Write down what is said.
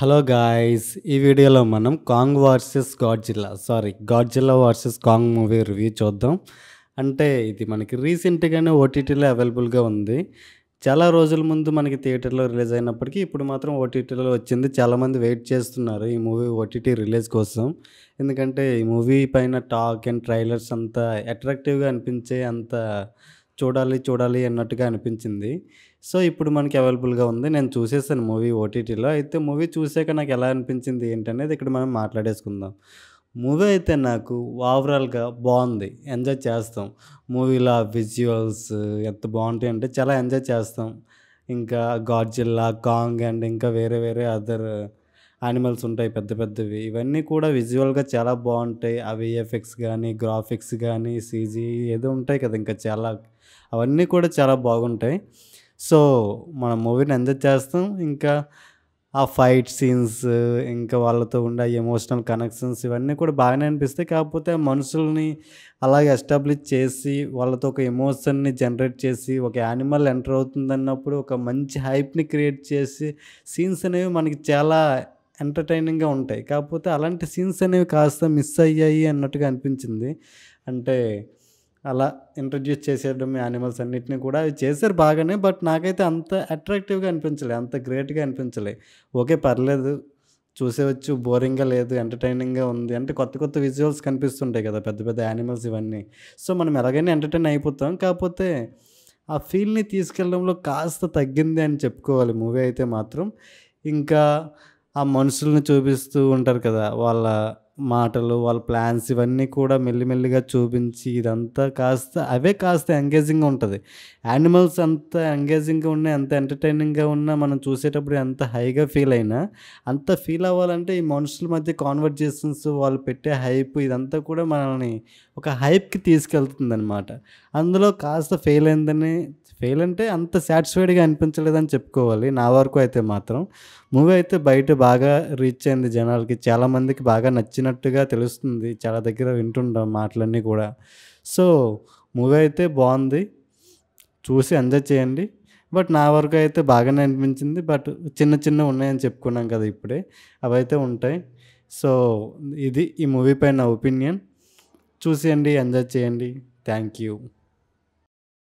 hello guys ఈ వీడియోలో మనం Kong versus Godzilla sorry Godzilla versus Kong movie review చూద్దాం అంటే ఇది మనకి రీసెంట్గానే ఓటీటీలో అవైలబుల్గా ఉంది చాలా రోజుల ముందు మనకి థియేటర్లో రిలీజ్ అయినప్పటికీ ఇప్పుడు మాత్రం ఓటీటీలో వచ్చింది చాలామంది వెయిట్ చేస్తున్నారు ఈ మూవీ ఓటీటీ రిలీజ్ కోసం ఎందుకంటే ఈ మూవీ పైన టాక్ అండ్ ట్రైలర్స్ అంత అట్రాక్టివ్గా అనిపించే అంత చూడాలి చూడాలి అన్నట్టుగా అనిపించింది సో ఇప్పుడు మనకి అవైలబుల్గా ఉంది నేను చూసేసాను మూవీ ఓటీటీలో అయితే మూవీ చూసాక నాకు ఎలా అనిపించింది ఏంటనేది ఇక్కడ మనం మాట్లాడేసుకుందాం మూవీ అయితే నాకు ఓవరాల్గా బాగుంది ఎంజాయ్ చేస్తాం మూవీలో విజువల్స్ ఎంత బాగుంటాయి అంటే చాలా ఎంజాయ్ చేస్తాం ఇంకా గాడ్జిల్లా కాంగ్ అండ్ ఇంకా వేరే వేరే అదర్ యానిమల్స్ ఉంటాయి పెద్ద పెద్దవి ఇవన్నీ కూడా విజువల్గా చాలా బాగుంటాయి అవి ఎఫెక్ట్స్ కానీ గ్రాఫిక్స్ కానీ సీజీ ఏదో ఉంటాయి కదా ఇంకా చాలా అవన్నీ కూడా చాలా బాగుంటాయి సో మన మూవీని ఎంజాయ్ చేస్తాం ఇంకా ఆ ఫైట్ సీన్స్ ఇంకా వాళ్ళతో ఉండే ఎమోషనల్ కనెక్షన్స్ ఇవన్నీ కూడా బాగానే అనిపిస్తాయి కాకపోతే మనుషుల్ని అలాగే ఎస్టాబ్లిష్ చేసి వాళ్ళతో ఒక ఎమోషన్ని జనరేట్ చేసి ఒక యానిమల్ ఎంటర్ అవుతుంది అన్నప్పుడు ఒక మంచి హైప్ని క్రియేట్ చేసి సీన్స్ అనేవి మనకి చాలా ఎంటర్టైనింగ్గా ఉంటాయి కాకపోతే అలాంటి సీన్స్ అనేవి కాస్త మిస్ అయ్యాయి అన్నట్టుగా అనిపించింది అంటే అలా ఇంట్రడ్యూస్ చేసేయడం యానిమల్స్ అన్నింటినీ కూడా అవి చేశారు బాగానే బట్ నాకైతే అంత అట్రాక్టివ్గా అనిపించలే అంత గ్రేట్గా అనిపించలే ఓకే పర్లేదు చూసేవచ్చు బోరింగ్గా లేదు ఎంటర్టైనింగ్గా ఉంది అంటే కొత్త కొత్త విజువల్స్ కనిపిస్తుంటాయి కదా పెద్ద పెద్ద యానిమల్స్ ఇవన్నీ సో మనం ఎలాగైనా ఎంటర్టైన్ అయిపోతాం కాకపోతే ఆ ఫీల్ని తీసుకెళ్ళడంలో కాస్త తగ్గింది అని చెప్పుకోవాలి మూవీ అయితే మాత్రం ఇంకా ఆ మనుషుల్ని చూపిస్తూ ఉంటారు కదా వాళ్ళ మాటలు వాళ్ళ ప్లాన్స్ ఇవన్నీ కూడా మెల్లిమెల్లిగా చూపించి ఇదంతా కాస్త అవే కాస్త ఎంగేజింగ్గా ఉంటుంది యానిమల్స్ అంత ఎంగేజింగ్గా ఉన్నా ఎంత ఎంటర్టైనింగ్గా ఉన్నా మనం చూసేటప్పుడు ఎంత హైగా ఫీల్ అయినా అంత ఫీల్ అవ్వాలంటే ఈ మనుషుల మధ్య కాన్వర్జేషన్స్ వాళ్ళు పెట్టే హైప్ ఇదంతా కూడా మనల్ని ఒక హైప్కి తీసుకెళ్తుంది అనమాట అందులో కాస్త ఫెయిల్ అయిందని ఫెయిల్ అంటే అంత సాటిస్ఫైడ్గా అనిపించలేదని చెప్పుకోవాలి నా వరకు అయితే మాత్రం మూవీ అయితే బయట బాగా రీచ్ అయింది జనాలకి చాలామందికి బాగా నచ్చినట్టుగా తెలుస్తుంది చాలా దగ్గర వింటుండం మాటలన్నీ కూడా సో మూవీ అయితే బాగుంది చూసి ఎంజాయ్ చేయండి బట్ నా వరకు అయితే బాగానే అనిపించింది బట్ చిన్న చిన్న ఉన్నాయని చెప్పుకున్నాం కదా ఇప్పుడే అవైతే ఉంటాయి సో ఇది ఈ మూవీ పైన ఒపీనియన్ చూసేయండి ఎంజాయ్ చేయండి థ్యాంక్ యూ